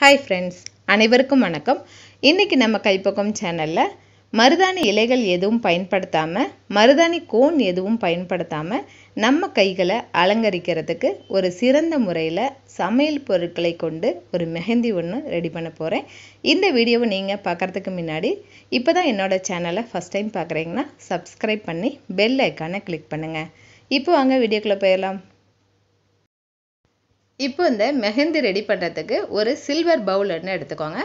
hi friends அனைவருக்கும் வணக்கம் இன்றைக்கி நம்ம கைப்பக்கம் சேனலில் மருதாணி இலைகள் எதுவும் பயன்படுத்தாமல் மருதாணி கோன் எதுவும் பயன்படுத்தாமல் நம்ம கைகளை அலங்கரிக்கிறதுக்கு ஒரு சிறந்த முறையில் சமையல் பொருட்களை கொண்டு ஒரு மெஹந்தி ஒன்று ரெடி பண்ண போகிறேன் இந்த வீடியோவை நீங்கள் பார்க்குறதுக்கு முன்னாடி இப்போ தான் என்னோடய சேனலை ஃபஸ்ட் டைம் பார்க்குறீங்கன்னா சப்ஸ்கிரைப் பண்ணி பெல் ஐக்கானை கிளிக் பண்ணுங்கள் இப்போ வாங்க வீடியோக்குள்ளே போயிடலாம் இப்போ இந்த மெஹந்தி ரெடி பண்ணுறதுக்கு ஒரு சில்வர் பவுல்னு எடுத்துக்கோங்க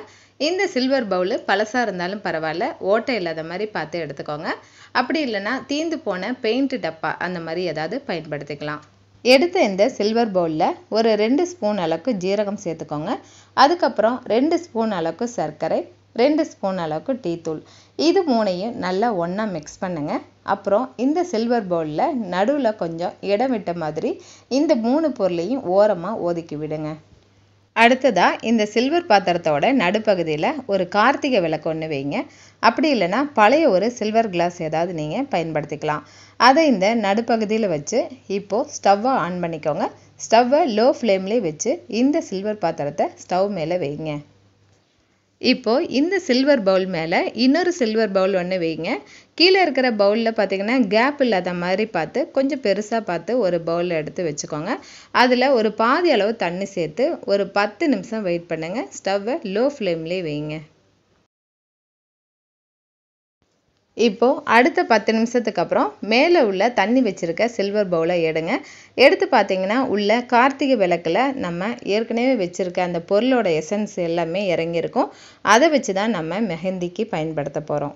இந்த சில்வர் பவுலு பழசாக இருந்தாலும் பரவாயில்ல ஓட்டை இல்லாத மாதிரி பார்த்து எடுத்துக்கோங்க அப்படி இல்லைன்னா தீந்து போன பெயிண்ட் டப்பா அந்த மாதிரி ஏதாவது பயன்படுத்திக்கலாம் எடுத்த இந்த சில்வர் பவுலில் ஒரு ரெண்டு ஸ்பூன் அளவுக்கு ஜீரகம் சேர்த்துக்கோங்க அதுக்கப்புறம் ரெண்டு ஸ்பூன் அளவுக்கு சர்க்கரை ரெண்டு ஸ்பூன் அளவுக்கு டீ தூள் இது மூணையும் நல்லா ஒன்றா மிக்ஸ் பண்ணுங்கள் அப்புறம் இந்த சில்வர் பவுலில் நடுவில் கொஞ்சம் இடம் விட்ட மாதிரி இந்த மூணு பொருளையும் ஓரமாக ஒதுக்கி விடுங்க அடுத்ததாக இந்த சில்வர் பாத்திரத்தோட நடுப்பகுதியில் ஒரு கார்த்திகை விளக்கு ஒன்று வைங்க அப்படி இல்லைன்னா பழைய ஒரு சில்வர் கிளாஸ் ஏதாவது நீங்கள் பயன்படுத்திக்கலாம் அதை இந்த நடுப்பகுதியில் வச்சு இப்போது ஸ்டவ்வை ஆன் பண்ணிக்கோங்க ஸ்டவ்வை லோ ஃப்ளேம்லேயே வச்சு இந்த சில்வர் பாத்திரத்தை ஸ்டவ் மேலே வைங்க இப்போது இந்த சில்வர் பவுல் மேலே இன்னொரு சில்வர் பவுல் ஒன்று வைங்க கீழே இருக்கிற பவுலில் பார்த்தீங்கன்னா கேப் இல்லாத மாதிரி பார்த்து கொஞ்சம் பெருசாக பார்த்து ஒரு பவுல் எடுத்து வச்சுக்கோங்க அதில் ஒரு பாதி அளவு தண்ணி சேர்த்து ஒரு பத்து நிமிஷம் வெயிட் பண்ணுங்கள் ஸ்டவ்வை லோ ஃப்ளேம்லேயே வைங்க இப்போது அடுத்த பத்து நிமிஷத்துக்கு அப்புறம் மேலே உள்ள தண்ணி வச்சுருக்க சில்வர் பவுலை எடுங்க எடுத்து பார்த்தீங்கன்னா உள்ள கார்த்திகை விளக்கில் நம்ம ஏற்கனவே வச்சுருக்க அந்த பொருளோட எசன்ஸ் எல்லாமே இறங்கியிருக்கும் அதை வச்சு தான் நம்ம மெஹந்திக்கு பயன்படுத்த போகிறோம்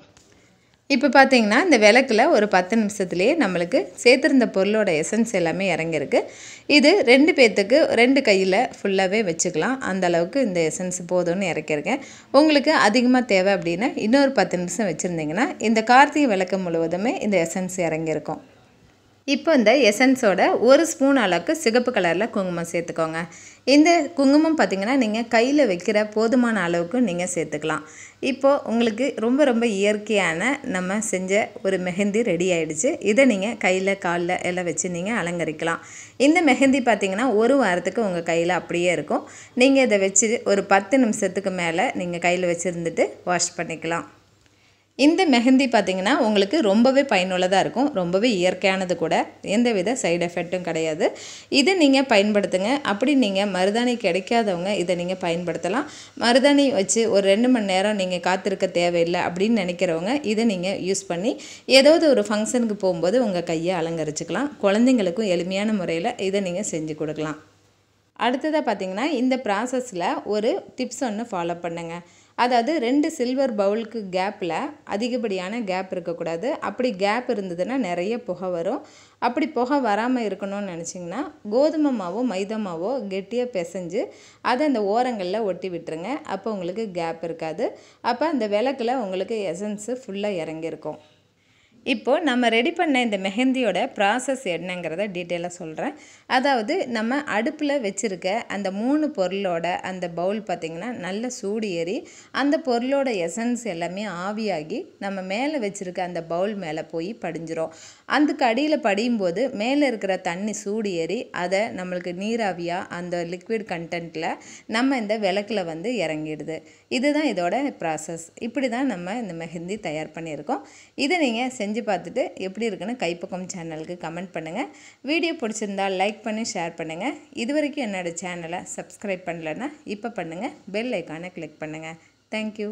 இப்போ பார்த்தீங்கன்னா இந்த விளக்கில் ஒரு பத்து நிமிஷத்துலேயே நம்மளுக்கு சேர்த்துருந்த பொருளோட எசன்ஸ் எல்லாமே இறங்கியிருக்கு இது ரெண்டு பேர்த்துக்கு ரெண்டு கையில் ஃபுல்லாகவே வச்சுக்கலாம் அந்த அளவுக்கு இந்த எசன்ஸ் போதும்னு இறக்கியிருக்கேன் உங்களுக்கு அதிகமாக தேவை அப்படின்னா இன்னொரு பத்து நிமிஷம் வச்சுருந்தீங்கன்னா இந்த கார்த்திகை விளக்கு முழுவதுமே இந்த எசன்ஸ் இறங்கியிருக்கும் இப்போ இந்த எசன்ஸோட ஒரு ஸ்பூன் அளவுக்கு சிகப்பு கலரில் குங்குமம் சேர்த்துக்கோங்க இந்த குங்குமம் பார்த்திங்கன்னா நீங்கள் கையில் வைக்கிற போதுமான அளவுக்கு நீங்கள் சேர்த்துக்கலாம் இப்போது உங்களுக்கு ரொம்ப ரொம்ப இயற்கையான நம்ம செஞ்ச ஒரு மெஹந்தி ரெடி ஆகிடுச்சு இதை நீங்கள் கையில் காலில் எல்லாம் வச்சு நீங்கள் அலங்கரிக்கலாம் இந்த மெஹந்தி பார்த்திங்கன்னா ஒரு வாரத்துக்கு உங்கள் கையில் அப்படியே இருக்கும் நீங்கள் இதை வச்சு ஒரு பத்து நிமிஷத்துக்கு மேலே நீங்கள் கையில் வச்சுருந்துட்டு வாஷ் பண்ணிக்கலாம் இந்த மெஹந்தி பார்த்திங்கன்னா உங்களுக்கு ரொம்பவே பயனுள்ளதாக இருக்கும் ரொம்பவே இயற்கையானது கூட எந்தவித சைடு எஃபெக்ட்டும் கிடையாது இதை நீங்கள் பயன்படுத்துங்க அப்படி நீங்கள் மருதாணி கிடைக்காதவங்க இதை நீங்கள் பயன்படுத்தலாம் மருதாணி வச்சு ஒரு ரெண்டு மணி நேரம் நீங்கள் காத்திருக்க தேவையில்லை அப்படின்னு நினைக்கிறவங்க இதை நீங்கள் யூஸ் பண்ணி ஏதாவது ஒரு ஃபங்க்ஷனுக்கு போகும்போது உங்கள் கையை அலங்கரிச்சுக்கலாம் குழந்தைங்களுக்கும் எளிமையான முறையில் இதை நீங்கள் செஞ்சு கொடுக்கலாம் அடுத்ததாக பார்த்திங்கன்னா இந்த ப்ராசஸில் ஒரு டிப்ஸ் ஒன்று ஃபாலோ பண்ணுங்கள் அதாவது ரெண்டு சில்வர் பவுலுக்கு கேப்பில் அதிகப்படியான கேப் இருக்கக்கூடாது அப்படி கேப் இருந்ததுன்னா நிறைய புகை வரும் அப்படி புகை வராமல் இருக்கணும்னு நினச்சிங்கன்னா கோதுமை மாவோ மைதா மாவோ கெட்டியாக பிசைஞ்சு அதை அந்த ஓரங்களில் ஒட்டி விட்டுருங்க அப்போ உங்களுக்கு கேப் இருக்காது அப்போ அந்த விளக்கில் உங்களுக்கு எசன்ஸு ஃபுல்லாக இறங்கியிருக்கும் இப்போது நம்ம ரெடி பண்ண இந்த மெஹந்தியோட ப்ராசஸ் என்னங்கிறத டீட்டெயிலாக சொல்கிறேன் அதாவது நம்ம அடுப்பில் வச்சுருக்க அந்த மூணு பொருளோட அந்த பவுல் பார்த்திங்கன்னா நல்ல சூடு ஏறி அந்த பொருளோட எசன்ஸ் எல்லாமே ஆவியாகி நம்ம மேலே வச்சுருக்க அந்த பவுல் மேலே போய் படிஞ்சிரும் அந்த அடியில் படியும் போது மேலே இருக்கிற தண்ணி சூடு ஏறி அதை நம்மளுக்கு நீராவியாக அந்த லிக்விட் கண்டென்ட்டில் நம்ம இந்த விளக்கில் வந்து இறங்கிடுது இதுதான் இதோட ப்ராசஸ் இப்படி தான் நம்ம இந்த மெஹந்தி தயார் பண்ணியிருக்கோம் இதை நீங்கள் செஞ்சு செஞ்சு பார்த்துட்டு எப்படி இருக்குன்னு கைப்பக்கம் சேனலுக்கு கமெண்ட் பண்ணுங்கள் வீடியோ பிடிச்சிருந்தால் லைக் பண்ணி ஷேர் பண்ணுங்கள் இது வரைக்கும் என்னோடய சேனலை சப்ஸ்கிரைப் பண்ணலன்னா இப்போ பண்ணுங்கள் பெல் ஐக்கானை கிளிக் பண்ணுங்கள் தேங்க்யூ